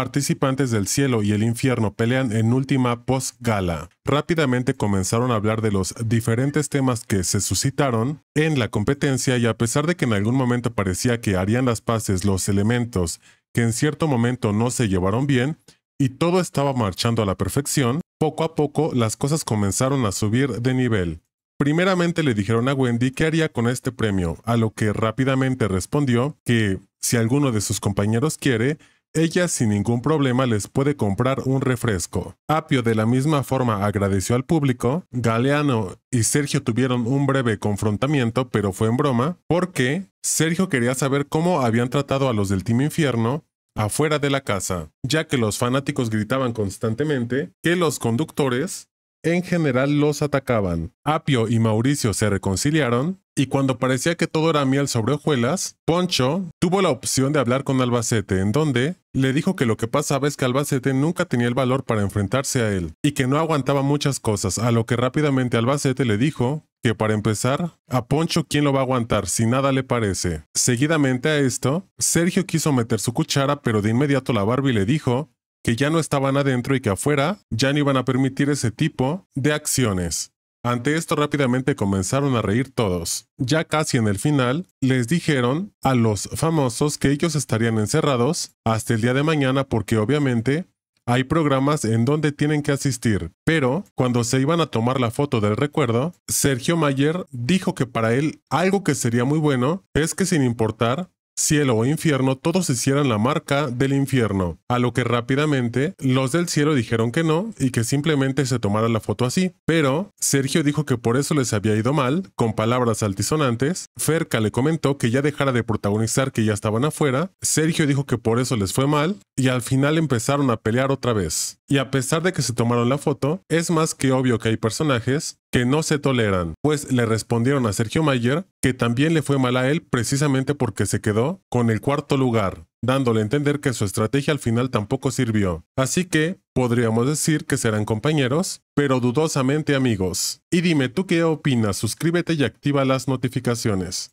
participantes del cielo y el infierno pelean en última post-gala. Rápidamente comenzaron a hablar de los diferentes temas que se suscitaron en la competencia y a pesar de que en algún momento parecía que harían las paces los elementos que en cierto momento no se llevaron bien y todo estaba marchando a la perfección, poco a poco las cosas comenzaron a subir de nivel. Primeramente le dijeron a Wendy qué haría con este premio, a lo que rápidamente respondió que si alguno de sus compañeros quiere, ella sin ningún problema les puede comprar un refresco. Apio de la misma forma agradeció al público. Galeano y Sergio tuvieron un breve confrontamiento, pero fue en broma, porque Sergio quería saber cómo habían tratado a los del Team Infierno afuera de la casa, ya que los fanáticos gritaban constantemente que los conductores en general los atacaban. Apio y Mauricio se reconciliaron y cuando parecía que todo era miel sobre hojuelas, Poncho tuvo la opción de hablar con Albacete, en donde le dijo que lo que pasaba es que Albacete nunca tenía el valor para enfrentarse a él, y que no aguantaba muchas cosas, a lo que rápidamente Albacete le dijo que para empezar, a Poncho quién lo va a aguantar si nada le parece. Seguidamente a esto, Sergio quiso meter su cuchara, pero de inmediato la Barbie le dijo que ya no estaban adentro y que afuera ya no iban a permitir ese tipo de acciones. Ante esto rápidamente comenzaron a reír todos. Ya casi en el final, les dijeron a los famosos que ellos estarían encerrados hasta el día de mañana porque obviamente hay programas en donde tienen que asistir, pero cuando se iban a tomar la foto del recuerdo, Sergio Mayer dijo que para él algo que sería muy bueno es que sin importar cielo o infierno, todos hicieran la marca del infierno, a lo que rápidamente los del cielo dijeron que no y que simplemente se tomara la foto así. Pero Sergio dijo que por eso les había ido mal, con palabras altisonantes. Ferca le comentó que ya dejara de protagonizar que ya estaban afuera. Sergio dijo que por eso les fue mal y al final empezaron a pelear otra vez. Y a pesar de que se tomaron la foto, es más que obvio que hay personajes que no se toleran, pues le respondieron a Sergio Mayer que también le fue mal a él precisamente porque se quedó con el cuarto lugar, dándole a entender que su estrategia al final tampoco sirvió. Así que podríamos decir que serán compañeros, pero dudosamente amigos. Y dime tú qué opinas, suscríbete y activa las notificaciones.